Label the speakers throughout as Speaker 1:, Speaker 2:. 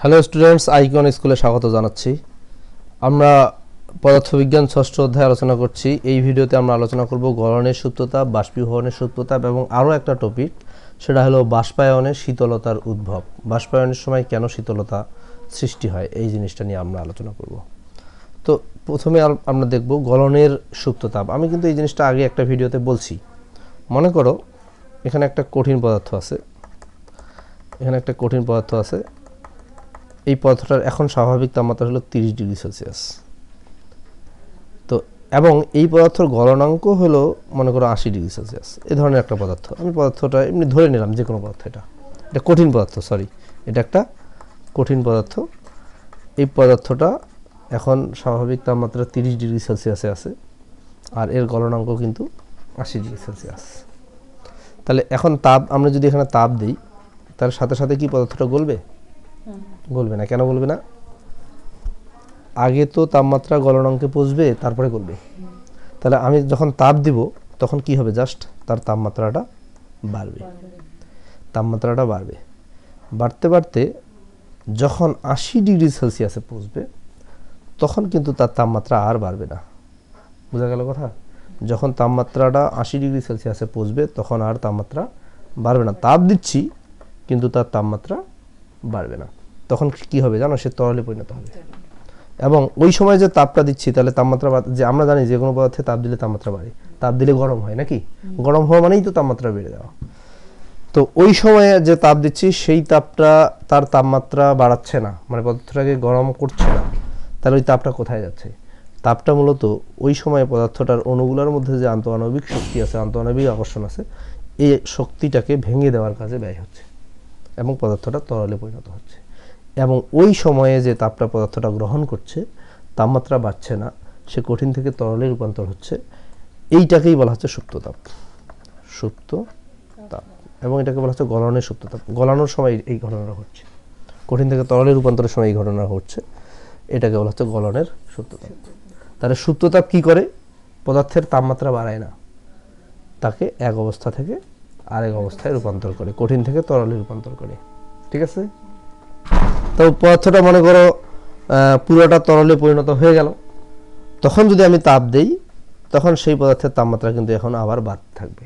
Speaker 1: hello students icon স্কুলে স্বাগত জানাচ্ছি আমরা পদার্থবিজ্ঞান ষষ্ঠ অধ্যায় আলোচনা করছি এই ভিডিওতে আমরা আলোচনা করব গলনের সুপ্ততাপ বাষ্পীভবনের সুপ্ততাপ এবং আরও একটা টপিক সেটা হলো বাষ্পায়নে শীতলতার উদ্ভব বাষ্পায়নের সময় কেন শীতলতা সৃষ্টি হয় এই জিনিসটা নিয়ে আমরা আলোচনা করব তো প্রথমে আমরা দেখব গলনের সুপ্ততাপ আমি কিন্তু এই জিনিসটা আগে একটা ভিডিওতে বলছি মনে করো এখানে একটা কঠিন পদার্থ আছে এখানে একটা কঠিন পদার্থ আছে এই পদার্থটার এখন স্বাভাবিক তাপমাত্রা হলো তিরিশ ডিগ্রি সেলসিয়াস তো এবং এই পদার্থর গলনাঙ্ক হলো মনে করো আশি ডিগ্রি সেলসিয়াস এ ধরনের একটা পদার্থ আমি পদার্থটা এমনি ধরে নিলাম যে কোনো পদার্থ এটা এটা কঠিন পদার্থ সরি এটা একটা কঠিন পদার্থ এই পদার্থটা এখন স্বাভাবিক তাপমাত্রা তিরিশ ডিগ্রি সেলসিয়াসে আছে আর এর গলনাঙ্ক কিন্তু আশি ডিগ্রি সেলসিয়াস তাহলে এখন তাপ আমরা যদি এখানে তাপ দিই তার সাথে সাথে কি পদার্থটা গলবে গলবে না কেন গলবে না আগে তো তাপমাত্রা গলনাঙ্কে পৌঁছবে তারপরে গলবে তাহলে আমি যখন তাপ দিব তখন কি হবে জাস্ট তার তাপমাত্রাটা বাড়বে তাপমাত্রাটা বাড়বে বাড়তে বাড়তে যখন আশি ডিগ্রি সেলসিয়াসে পৌঁছবে তখন কিন্তু তার তাপমাত্রা আর বাড়বে না বোঝা গেল কথা যখন তাপমাত্রাটা আশি ডিগ্রি সেলসিয়াসে পৌঁছবে তখন আর তাপমাত্রা বাড়বে না তাপ দিচ্ছি কিন্তু তার তাপমাত্রা বাড়বে না তখন কি হবে জানো সে তরলে পরিণত হবে এবং ওই সময় যে তাপটা দিচ্ছি তাহলে তাপমাত্রা যে আমরা জানি যে কোনো পদার্থে তাপ দিলে তাপমাত্রা বাড়ে তাপ দিলে গরম হয় নাকি গরম হওয়া মানেই তো তাপমাত্রা বেড়ে যাওয়া তো ওই সময়ে যে তাপ দিচ্ছি সেই তাপটা তার তাপমাত্রা বাড়াচ্ছে না মানে পদার্থটাকে গরম করছে না তাহলে ওই তাপটা কোথায় যাচ্ছে তাপটা মূলত ওই সময়ে পদার্থটার অণুগুলোর মধ্যে যে আন্তঃআণবিক শক্তি আছে আন্তঃআণবিক আকর্ষণ আছে এই শক্তিটাকে ভেঙে দেওয়ার কাজে ব্যয় হচ্ছে এবং পদার্থটা তরলে পরিণত হচ্ছে এবং ওই সময়ে যে তাপটা পদার্থটা গ্রহণ করছে তাপমাত্রা বাড়ছে না সে কঠিন থেকে তরলে রূপান্তর হচ্ছে এইটাকেই বলা হচ্ছে সুপ্ত তাপ সুপ্ত তাপ এবং এটাকে বলা হচ্ছে গলনের সুপ্ত তাপ গলানোর সময় এই ঘটনাটা হচ্ছে কঠিন থেকে তরলে রূপান্তরের সময় এই ঘটনা হচ্ছে এটাকে বলা হচ্ছে গলনের সুপ্ত তাপ তাহলে সুপ্ত তাপ কী করে পদার্থের তাপমাত্রা বাড়ায় না তাকে এক অবস্থা থেকে আরেক অবস্থায় রূপান্তর করে কঠিন থেকে তরলে রূপান্তর করে ঠিক আছে তো পদার্থটা মনে করো পুরোটা তরলে পরিণত হয়ে গেল তখন যদি আমি তাপ দেই তখন সেই পদার্থের তাপমাত্রা কিন্তু এখন আবার বাড়তে থাকবে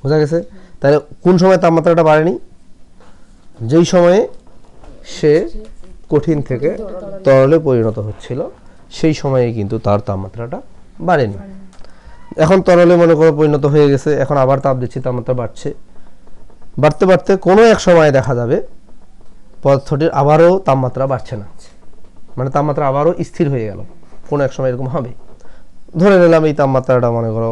Speaker 1: বোঝা গেছে তাহলে কোন সময় তাপমাত্রাটা বাড়েনি যেই সময়ে সে কঠিন থেকে তরলে পরিণত হচ্ছিল সেই সময়ে কিন্তু তার তাপমাত্রাটা বাড়েনি এখন তরলে মনে করো পরিণত হয়ে গেছে এখন আবার তাপ দিচ্ছি তাপমাত্রা বাড়ছে বাড়তে বাড়তে কোনো এক সময় দেখা যাবে পদার্থটির আবারও তাপমাত্রা বাড়ছে না মানে তাপমাত্রা আবারও স্থির হয়ে গেল কোনো এক সময় এরকম হবে ধরে নিলাম এই তাপমাত্রাটা মনে করো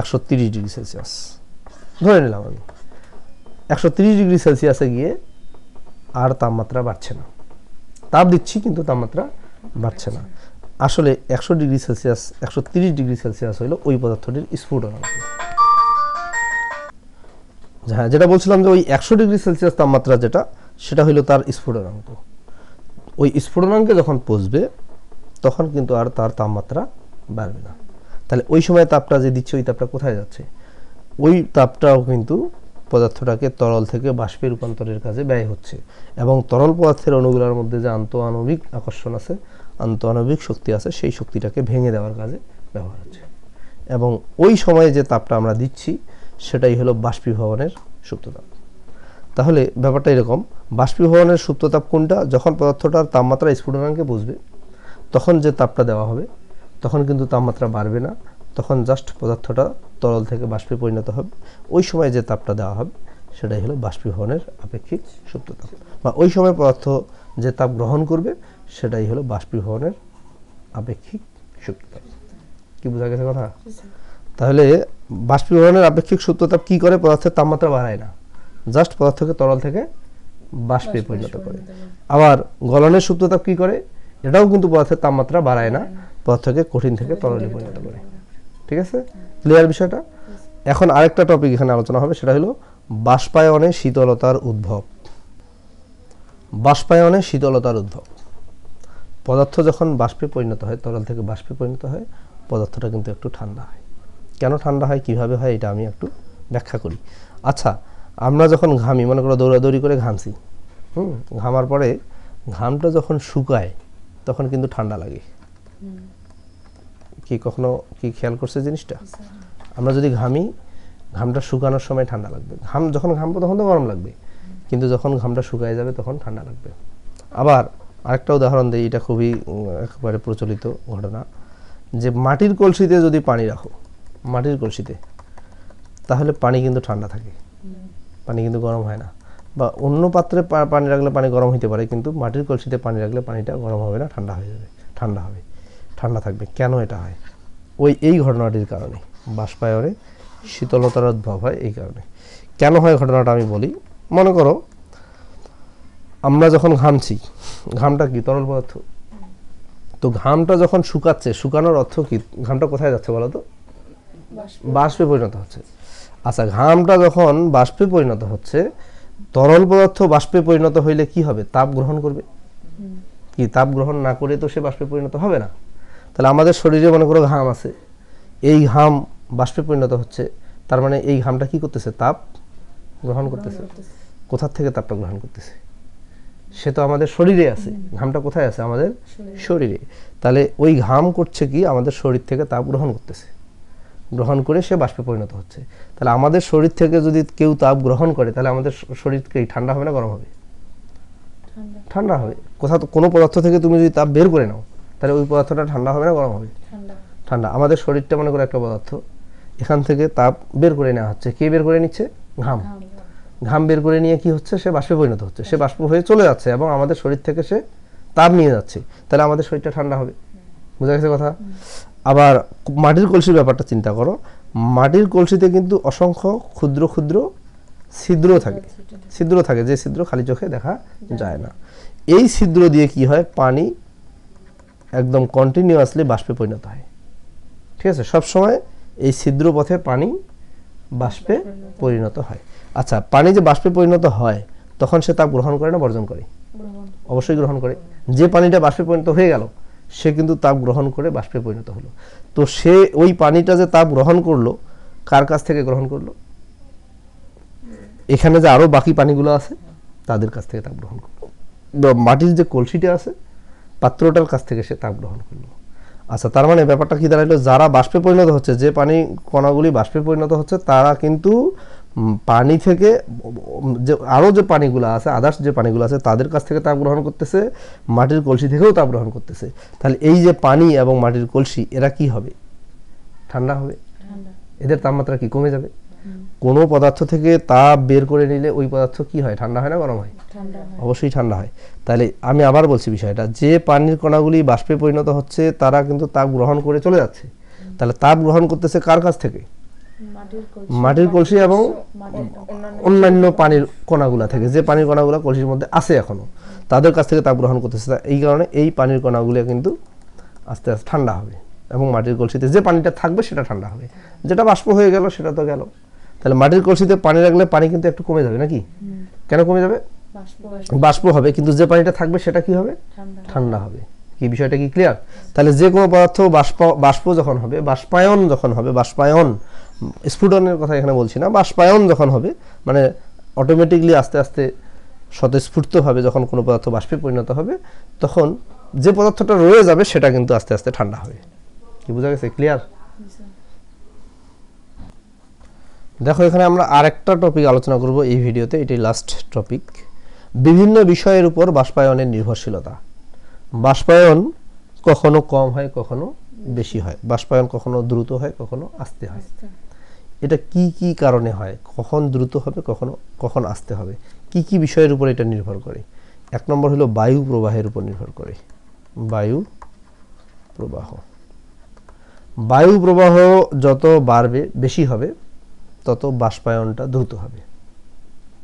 Speaker 1: একশো তিরিশ ডিগ্রি সেলসিয়াস ধরে নিলাম আমি একশো তিরিশ ডিগ্রি সেলসিয়াসে গিয়ে আর তাপমাত্রা বাড়ছে না তাপ দিচ্ছি কিন্তু তাপমাত্রা বাড়ছে না আসলে একশো ডিগ্রি সেলসিয়াস একশো তিরিশ ডিগ্রি সেলসিয়াস হইলো ওই পদার্থটির স্ফুটন হ্যাঁ যেটা বলছিলাম যে ওই একশো ডিগ্রি সেলসিয়াস তাপমাত্রা যেটা সেটা হইল তার স্ফুটনাঙ্ক ওই স্ফুটনাঙ্কে যখন পচবে তখন কিন্তু আর তার তাপমাত্রা বাড়বে না তাহলে ওই সময় তাপটা যে দিচ্ছে ওই তাপটা কোথায় যাচ্ছে ওই তাপটাও কিন্তু পদার্থটাকে তরল থেকে বাষ্পে রূপান্তরের কাজে ব্যয় হচ্ছে এবং তরল পদার্থের অনুগুলার মধ্যে যে আন্তঃআণবিক আকর্ষণ আছে আন্তঃআণবিক শক্তি আছে সেই শক্তিটাকে ভেঙে দেওয়ার কাজে ব্যবহার হচ্ছে এবং ওই সময়ে যে তাপটা আমরা দিচ্ছি সেটাই হলো বাষ্পীভবনের সুপ্ততাপ তাহলে ব্যাপারটা এরকম বাষ্পীভবনের সুপ্ত তাপ কোনটা যখন পদার্থটার তাপমাত্রা স্ফুটনাঙ্কে বুঝবে তখন যে তাপটা দেওয়া হবে তখন কিন্তু তাপমাত্রা বাড়বে না তখন জাস্ট পদার্থটা তরল থেকে বাষ্পে পরিণত হবে ওই সময় যে তাপটা দেওয়া হবে সেটাই হলো বাষ্পীভবনের আপেক্ষিক সুপ্ত তাপ বা ওই সময় পদার্থ যে তাপ গ্রহণ করবে সেটাই হলো বাষ্পীভবনের আপেক্ষিক সুপ্ত তাপ কি বোঝা গেছে কথা তাহলে বাষ্পীভবনের আপেক্ষিক সুপ্ত তাপ কী করে পদার্থের তাপমাত্রা বাড়ায় না জাস্ট পদার্থকে তরল থেকে বাষ্পে পরিণত করে আবার গলনের সুপ্তাপ কি করে এটাও কিন্তু পদার্থের তাপমাত্রা বাড়ায় না পদার্থকে কঠিন থেকে তরলে পরিণত করে ঠিক আছে ক্লিয়ার বিষয়টা এখন আরেকটা টপিক এখানে আলোচনা হবে সেটা হলো বাষ্পায়নে শীতলতার উদ্ভব বাষ্পায়নে শীতলতার উদ্ভব পদার্থ যখন বাষ্পে পরিণত হয় তরল থেকে বাষ্পে পরিণত হয় পদার্থটা কিন্তু একটু ঠান্ডা হয় কেন ঠান্ডা হয় কিভাবে হয় এটা আমি একটু ব্যাখ্যা করি আচ্ছা আমরা যখন ঘামি মনে করো দৌড়াদৌড়ি করে ঘামছি হুম ঘামার পরে ঘামটা যখন শুকায় তখন কিন্তু ঠান্ডা লাগে কি কখনো কি খেয়াল করছে জিনিসটা আমরা যদি ঘামি ঘামটা শুকানোর সময় ঠান্ডা লাগবে ঘাম যখন ঘামবো তখন তো গরম লাগবে কিন্তু যখন ঘামটা শুকায় যাবে তখন ঠান্ডা লাগবে আবার আরেকটা উদাহরণ দিই এটা খুবই একেবারে প্রচলিত ঘটনা যে মাটির কলসিতে যদি পানি রাখো মাটির কলসিতে তাহলে পানি কিন্তু ঠান্ডা থাকে পানি কিন্তু গরম হয় না বা অন্য পাত্রে পানি রাখলে পানি গরম হতে পারে কিন্তু মাটির কলসিতে পানি রাখলে পানিটা গরম হবে না ঠান্ডা হয়ে যাবে ঠান্ডা হবে ঠান্ডা থাকবে কেন এটা হয় ওই এই ঘটনাটির কারণে বাষ্পায়নে শীতলতার উদ্ভব হয় এই কারণে কেন হয় ঘটনাটা আমি বলি মনে করো আমরা যখন ঘামছি ঘামটা কি তরল পদার্থ তো ঘামটা যখন শুকাচ্ছে শুকানোর অর্থ কি ঘামটা কোথায় যাচ্ছে বলো তো বাষ্পে পরিণত হচ্ছে আচ্ছা ঘামটা যখন বাষ্পে পরিণত হচ্ছে তরল পদার্থ বাষ্পে পরিণত হইলে কি হবে তাপ গ্রহণ করবে কি তাপ গ্রহণ না করে তো সে বাষ্পে পরিণত হবে না তাহলে আমাদের শরীরে মনে করো ঘাম আছে এই ঘাম বাষ্পে পরিণত হচ্ছে তার মানে এই ঘামটা কি করতেছে তাপ গ্রহণ করতেছে কোথার থেকে তাপটা গ্রহণ করতেছে সে তো আমাদের শরীরে আছে ঘামটা কোথায় আছে আমাদের শরীরে তাহলে ওই ঘাম করছে কি আমাদের শরীর থেকে তাপ গ্রহণ করতেছে গ্রহণ করে সে বাষ্পে পরিণত হচ্ছে তাহলে আমাদের শরীর থেকে যদি কেউ তাপ গ্রহণ করে তাহলে আমাদের শরীরকে ঠান্ডা হবে না গরম হবে ঠান্ডা হবে কোথাও কোনো পদার্থ থেকে তুমি যদি তাপ বের করে নাও তাহলে ওই পদার্থটা ঠান্ডা হবে না গরম হবে ঠান্ডা আমাদের শরীরটা মনে করো একটা পদার্থ এখান থেকে তাপ বের করে নেওয়া হচ্ছে কে বের করে নিচ্ছে ঘাম ঘাম বের করে নিয়ে কি হচ্ছে সে বাষ্পে পরিণত হচ্ছে সে বাষ্প হয়ে চলে যাচ্ছে এবং আমাদের শরীর থেকে সে তাপ নিয়ে যাচ্ছে তাহলে আমাদের শরীরটা ঠান্ডা হবে বোঝা গেছে কথা আবার মাটির কলসির ব্যাপারটা চিন্তা করো মাটির কলসিতে কিন্তু অসংখ্য ক্ষুদ্র ক্ষুদ্র ছিদ্র থাকে ছিদ্র থাকে যে ছিদ্র খালি চোখে দেখা যায় না এই ছিদ্র দিয়ে কি হয় পানি একদম কন্টিনিউয়াসলি বাষ্পে পরিণত হয় ঠিক আছে সবসময় এই ছিদ্র পথে পানি বাষ্পে পরিণত হয় আচ্ছা পানি যে বাষ্পে পরিণত হয় তখন সে তা গ্রহণ করে না বর্জন করে অবশ্যই গ্রহণ করে যে পানিটা বাষ্পে পরিণত হয়ে গেল সে কিন্তু তাপ গ্রহণ করে বাষ্পে পরিণত হলো তো সে ওই পানিটা যে তাপ গ্রহণ করলো কার কাছ থেকে গ্রহণ করলো এখানে যে আরও বাকি পানিগুলো আছে তাদের কাছ থেকে তাপ গ্রহণ করলো মাটির যে কলসিটা আছে পাত্রটার কাছ থেকে সে তাপ গ্রহণ করলো আচ্ছা তার মানে ব্যাপারটা কী দাঁড়াইলো যারা বাষ্পে পরিণত হচ্ছে যে পানি কণাগুলি বাষ্পে পরিণত হচ্ছে তারা কিন্তু পানি থেকে যে আরও যে পানিগুলো আছে আদার্স যে পানিগুলো আছে তাদের কাছ থেকে তাপ গ্রহণ করতেছে মাটির কলসি থেকেও তাপ গ্রহণ করতেছে তাহলে এই যে পানি এবং মাটির কলসি এরা কি হবে ঠান্ডা হবে এদের তাপমাত্রা কি কমে যাবে কোনো পদার্থ থেকে তাপ বের করে নিলে ওই পদার্থ কি হয় ঠান্ডা হয় না গরম হয় অবশ্যই ঠান্ডা হয় তাহলে আমি আবার বলছি বিষয়টা যে পানির কণাগুলি বাষ্পে পরিণত হচ্ছে তারা কিন্তু তাপ গ্রহণ করে চলে যাচ্ছে তাহলে তাপ গ্রহণ করতেছে কার কাছ থেকে মাটির কলসি এবং অন্যান্য পানির কণাগুলা থেকে যে পানির কণাগুলো কলসির মধ্যে আছে এখনো তাদের কাছ থেকে তাপ গ্রহণ করতেছে এই কারণে এই পানির কণাগুলো কিন্তু আস্তে আস্তে ঠান্ডা হবে এবং মাটির কলসিতে যে পানিটা থাকবে সেটা ঠান্ডা হবে যেটা বাষ্প হয়ে গেল সেটা তো গেল তাহলে মাটির কলসিতে পানি রাখলে পানি কিন্তু একটু কমে যাবে নাকি কেন কমে যাবে বাষ্প হবে কিন্তু যে পানিটা থাকবে সেটা কি হবে ঠান্ডা হবে কি বিষয়টা কি ক্লিয়ার তাহলে যে কোনো পদার্থ বাষ্প বাষ্প যখন হবে বাষ্পায়ন যখন হবে বাষ্পায়ন স্ফুটনের কথা এখানে বলছি না বাষ্পায়ন যখন হবে মানে অটোমেটিকলি আস্তে আস্তে স্বতঃস্ফূর্তভাবে যখন কোনো পদার্থ বাষ্পে পরিণত হবে তখন যে পদার্থটা রয়ে যাবে সেটা কিন্তু আস্তে আস্তে ঠান্ডা হবে কি বোঝা গেছে ক্লিয়ার দেখো এখানে আমরা আরেকটা টপিক আলোচনা করব এই ভিডিওতে এটি লাস্ট টপিক বিভিন্ন বিষয়ের উপর বাষ্পায়নের নির্ভরশীলতা বাষ্পায়ন কখনো কম হয় কখনো বেশি হয় বাষ্পায়ন কখনো দ্রুত হয় কখনো আস্তে হয় এটা কি কি কারণে হয় কখন দ্রুত হবে কখন কখন আসতে হবে কি কি বিষয়ের উপর এটা নির্ভর করে এক নম্বর হলো বায়ু প্রবাহের উপর নির্ভর করে বায়ু প্রবাহ বায়ু প্রবাহ যত বাড়বে বেশি হবে তত বাষ্পায়নটা দ্রুত হবে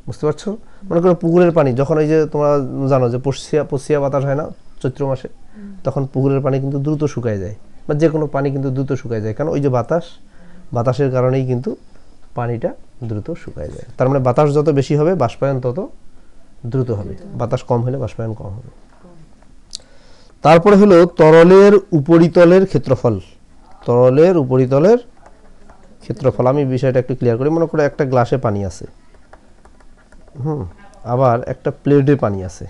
Speaker 1: বুঝতে পারছো মনে করো পুকুরের পানি যখন এই যে তোমরা জানো যে পশ্চিয়া পশ্চিয়া বাতাস হয় না চৈত্র মাসে তখন পুকুরের পানি কিন্তু দ্রুত শুকায় যায় বা যে কোনো পানি কিন্তু দ্রুত শুকায় যায় কারণ ওই যে বাতাস বাতাসের কারণেই কিন্তু পানিটা দ্রুত শুকায় যায় তার মানে বাতাস যত বেশি হবে বাষ্পায়ন তত দ্রুত হবে বাতাস কম হলে বাষ্পায়ন কম হবে তারপরে হলো তরলের উপরিতলের ক্ষেত্রফল তরলের উপরিতলের ক্ষেত্রফল আমি বিষয়টা একটু ক্লিয়ার করি মনে করো একটা গ্লাসে পানি আছে হুম আবার একটা প্লেটে পানি আছে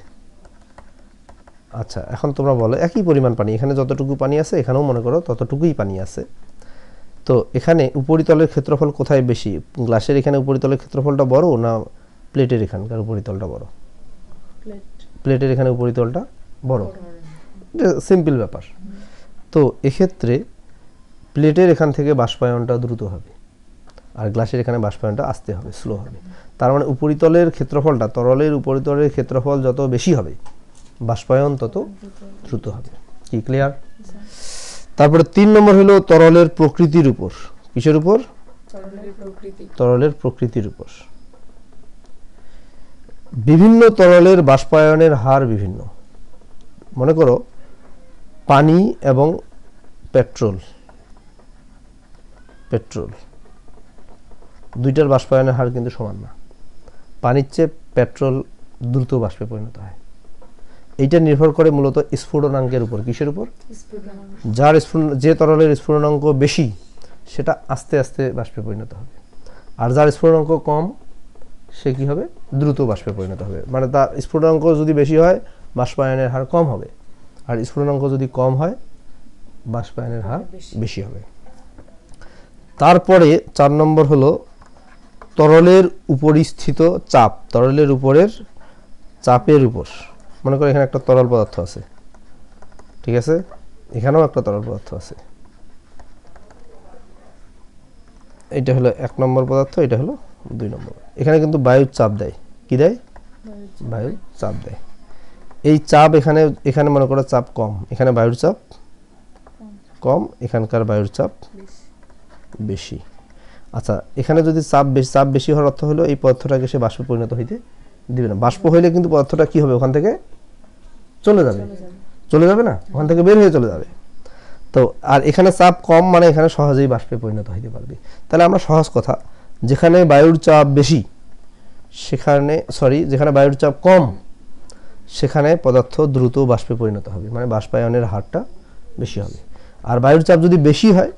Speaker 1: আচ্ছা এখন তোমরা বলো একই পরিমাণ পানি এখানে যতটুকু পানি আছে এখানেও মনে করো ততটুকুই পানি আছে তো এখানে উপরিতলের ক্ষেত্রফল কোথায় বেশি গ্লাসের এখানে উপরিতলের ক্ষেত্রফলটা বড় না প্লেটের এখানকার উপরিতলটা বড় প্লেটের এখানে উপরিতলটা বড় সিম্পল ব্যাপার তো এক্ষেত্রে প্লেটের এখান থেকে বাষ্পায়নটা দ্রুত হবে আর গ্লাসের এখানে বাষ্পায়নটা আসতে হবে স্লো হবে তার মানে উপরিতলের ক্ষেত্রফলটা তরলের উপরিতলের ক্ষেত্রফল যত বেশি হবে বাষ্পায়ন তত দ্রুত হবে কি ক্লিয়ার তারপরে তিন নম্বর হলো তরলের প্রকৃতির উপর কিসের উপর তরলের প্রকৃতির উপর বিভিন্ন তরলের বাষ্পায়নের হার বিভিন্ন মনে করো পানি এবং পেট্রোল পেট্রোল দুইটার বাষ্পায়নের হার কিন্তু সমান না পানির চেয়ে পেট্রোল দ্রুত বাষ্পে পরিণত হয় এটা নির্ভর করে মূলত স্ফুটনাঙ্কের উপর কিসের উপর যার স্ফুট যে তরলের স্ফুটনাঙ্ক বেশি সেটা আস্তে আস্তে বাষ্পে পরিণত হবে আর যার স্ফুটনাঙ্ক কম সে কী হবে দ্রুত বাষ্পে পরিণত হবে মানে তার স্ফুটনাঙ্ক যদি বেশি হয় বাষ্পায়নের হার কম হবে আর স্ফুটনাঙ্ক যদি কম হয় বাষ্পায়নের হার বেশি হবে তারপরে চার নম্বর হলো তরলের উপরিস্থিত চাপ তরলের উপরের চাপের উপর মনে করো এখানে একটা তরল পদার্থ আছে ঠিক আছে এখানেও একটা তরল পদার্থ আছে এটা হলো এক নম্বর পদার্থ এটা হলো দুই নম্বর এখানে কিন্তু বায়ুর চাপ দেয় কি দেয় বায়ুর চাপ দেয় এই চাপ এখানে এখানে মনে করো চাপ কম এখানে বায়ুর চাপ কম এখানকার বায়ুর চাপ বেশি আচ্ছা এখানে যদি চাপ বেশি চাপ বেশি হওয়ার অর্থ হলো এই পদার্থটাকে সে বাষ্পে পরিণত হইতে দিবে না বাষ্প হইলে কিন্তু পদার্থটা কি হবে ওখান থেকে চলে যাবে চলে যাবে না ওখান থেকে বের হয়ে চলে যাবে তো আর এখানে চাপ কম মানে এখানে সহজেই বাষ্পে পরিণত হইতে পারবে তাহলে আমরা সহজ কথা যেখানে বায়ুর চাপ বেশি সেখানে সরি যেখানে বায়ুর চাপ কম সেখানে পদার্থ দ্রুত বাষ্পে পরিণত হবে মানে বাষ্পায়নের হারটা বেশি হবে আর বায়ুর চাপ যদি বেশি হয়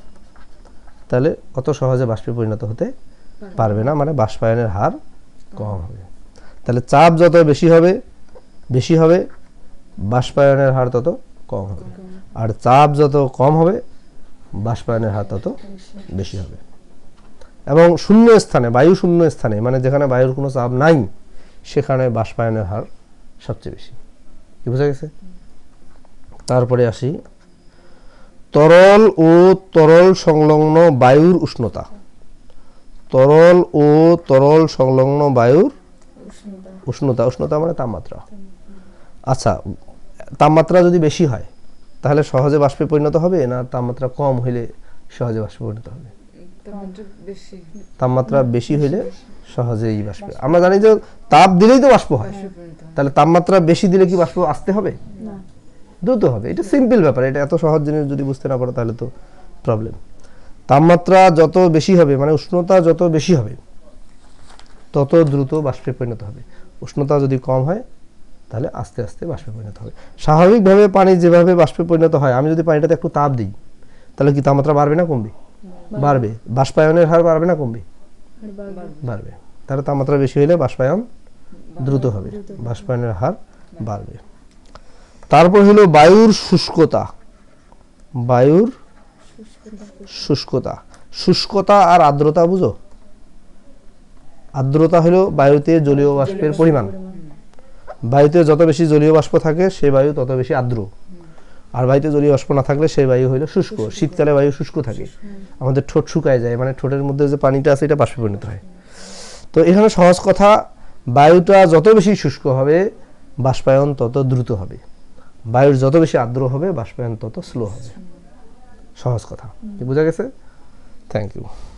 Speaker 1: তাহলে অত সহজে বাষ্পে পরিণত হতে পারবে না মানে বাষ্পায়নের হার কম হবে তাহলে চাপ যত বেশি হবে বেশি হবে বাষ্পায়নের হার তত কম হবে আর চাপ যত কম হবে বাষ্পায়নের হার তত বেশি হবে এবং শূন্য স্থানে বায়ু শূন্য স্থানে মানে যেখানে বায়ুর কোনো চাপ নাই সেখানে বাষ্পায়নের হার সবচেয়ে বেশি কি বোঝা গেছে তারপরে আসি তরল ও তরল সংলগ্ন বায়ুর উষ্ণতা তরল ও তরল সংলগ্ন বায়ুর উষ্ণতা উষ্ণতা মানে তাপমাত্রা আচ্ছা তাপমাত্রা যদি বেশি হয় তাহলে সহজে বাষ্পে পরিণত হবে না তাপমাত্রা কম হইলে সহজে বাষ্পে পরিণত হবে
Speaker 2: তাপমাত্রা বেশি হইলে
Speaker 1: সহজেই বাষ্পে আমরা জানি যে তাপ দিলেই তো বাষ্প হয় তাহলে তাপমাত্রা বেশি দিলে কি বাষ্প আসতে হবে দ্রুত হবে এটা সিম্পল ব্যাপার এটা এত সহজ জিনিস যদি বুঝতে না পারো তাহলে তো প্রবলেম তাপমাত্রা যত বেশি হবে মানে উষ্ণতা যত বেশি হবে তত দ্রুত বাষ্পে পরিণত হবে উষ্ণতা যদি কম হয় তাহলে আস্তে আস্তে বাষ্পে পরিণত হবে স্বাভাবিকভাবে পানি যেভাবে বাষ্পে পরিণত হয় আমি যদি পানিটাতে একটু তাপ দিই তাহলে কি তাপমাত্রা বাড়বে না কমবে বাড়বে বাষ্পায়নের হার বাড়বে না কমবে বাড়বে তাহলে তাপমাত্রা বেশি হলে বাষ্পায়ন দ্রুত হবে বাষ্পায়নের হার বাড়বে তারপর হলো বায়ুর শুষ্কতা বায়ুর শুষ্কতা শুষ্কতা আর আর্দ্রতা বুঝো আর্দ্রতা হলো বায়ুতে জলীয় বাষ্পের পরিমাণ বায়ুতে যত বেশি জলীয় বাষ্প থাকে সেই বায়ু তত বেশি আর্দ্র আর বায়ুতে জলীয় বাষ্প না থাকলে সেই বায়ু হলো শুষ্ক শীতকালে বায়ু শুষ্ক থাকে আমাদের ঠোঁট শুকায় যায় মানে ঠোঁটের মধ্যে যে পানিটা আছে এটা বাষ্পে পরিণত হয় তো এখানে সহজ কথা বায়ুটা যত বেশি শুষ্ক হবে বাষ্পায়ন তত দ্রুত হবে বায়ুর যত বেশি আর্দ্র হবে বাষ্পায়ন তত স্লো হবে সহজ কথা বোঝা গেছে থ্যাংক ইউ